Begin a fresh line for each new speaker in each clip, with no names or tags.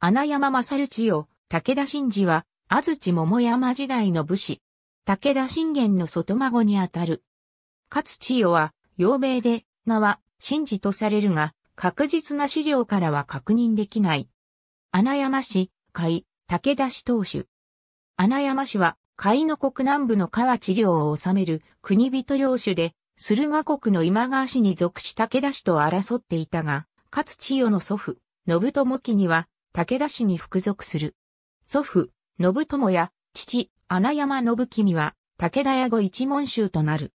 穴山正千代、武田信二は、安土桃山時代の武士。武田信玄の外孫にあたる。勝千代は、陽名で、名は、信二とされるが、確実な資料からは確認できない。穴山市、海、武田市当主。穴山市は、海の国南部の川治療を治める国人領主で、駿河国の今川氏に属し武田氏と争っていたが、勝千代の祖父、信友記には、武田氏に服属する。祖父、信友や父、穴山信君は、武田屋後一門衆となる。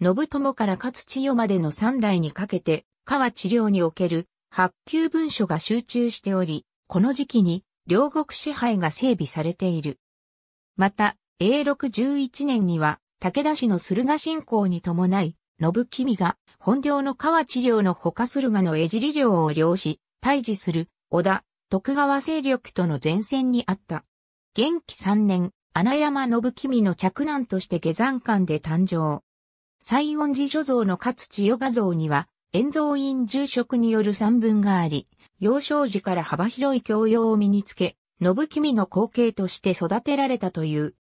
信友から勝千代までの三代にかけて、川治療における発給文書が集中しており、この時期に両国支配が整備されている。また、永禄11年には、武田氏の駿河信仰に伴い、信君が本領の川治療の他駿河の江尻領を領し、退治する、小田、徳川勢力との前線にあった。元気三年、穴山信君の嫡男として下山館で誕生。西音寺所蔵の勝千代画像には、炎蔵院住職による散文があり、幼少時から幅広い教養を身につけ、信君の後継として育てられたという。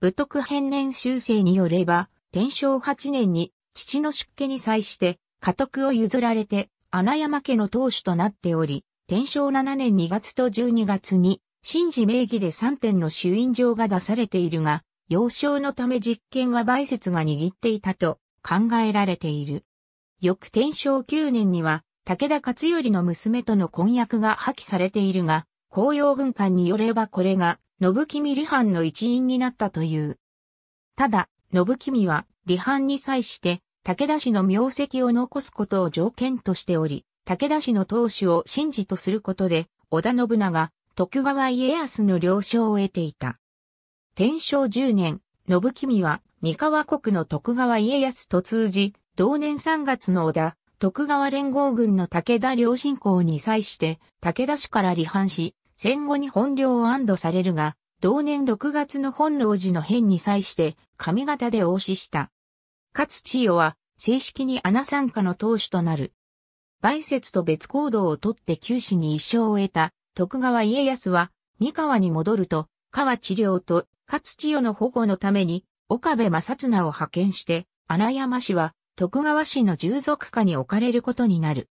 武徳変年修正によれば、天正八年に父の出家に際して、家督を譲られて、穴山家の当主となっており、天正7年2月と12月に、新事名義で3点の主因状が出されているが、幼少のため実験は梅雪が握っていたと考えられている。翌天正9年には、武田勝頼の娘との婚約が破棄されているが、公葉軍艦によればこれが、信君離反の一因になったという。ただ、信君は、離反に際して、武田氏の名跡を残すことを条件としており、武田氏の当主を信じとすることで、織田信長、徳川家康の了承を得ていた。天正10年、信君は三河国の徳川家康と通じ、同年3月の織田、徳川連合軍の武田良信公に際して、武田氏から離反し、戦後に本領を安堵されるが、同年6月の本領寺の変に際して、上方で応死した。勝千代は、正式にアナ参加の当主となる。売説と別行動をとって九死に一生を得た徳川家康は三河に戻ると、川治療と勝千代の保護のために岡部正綱を派遣して穴山氏は徳川氏の従属下に置かれることになる。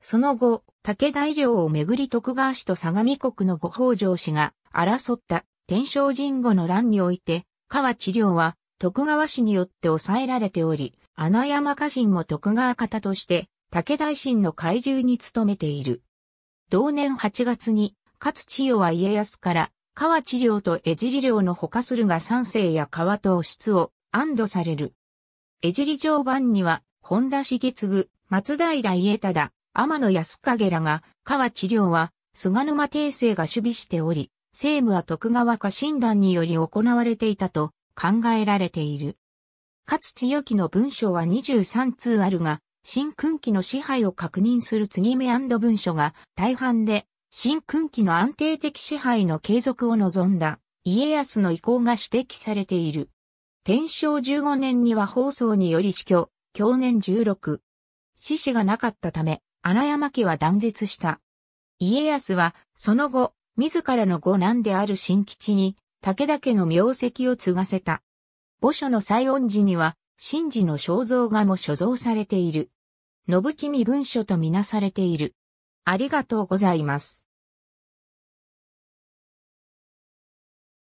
その後、武田医療をめぐり徳川氏と相模国の御北条氏が争った天正神後の乱において、川治療は徳川氏によって抑えられており、穴山家臣も徳川方として武大臣の怪獣に勤めている。同年8月に、勝千代は家康から、川治療と江尻寮の他するが三世や川と室を安堵される。江尻城番には、本田重次、松平家忠、天野安影らが、川治療は、菅沼帝政が守備しており、政務は徳川家診断により行われていたと考えられている。勝千代記の文章は23通あるが、新君機の支配を確認する継ぎ目文書が大半で新君機の安定的支配の継続を望んだ家康の意向が指摘されている。天正15年には放送により死去、去年16。死死がなかったため、穴山家は断絶した。家康は、その後、自らの五男である新吉に、武田家の名跡を継がせた。墓所の西恩寺には、神事の肖像画も所蔵されている。信君文書とみなされている。ありがとうございます。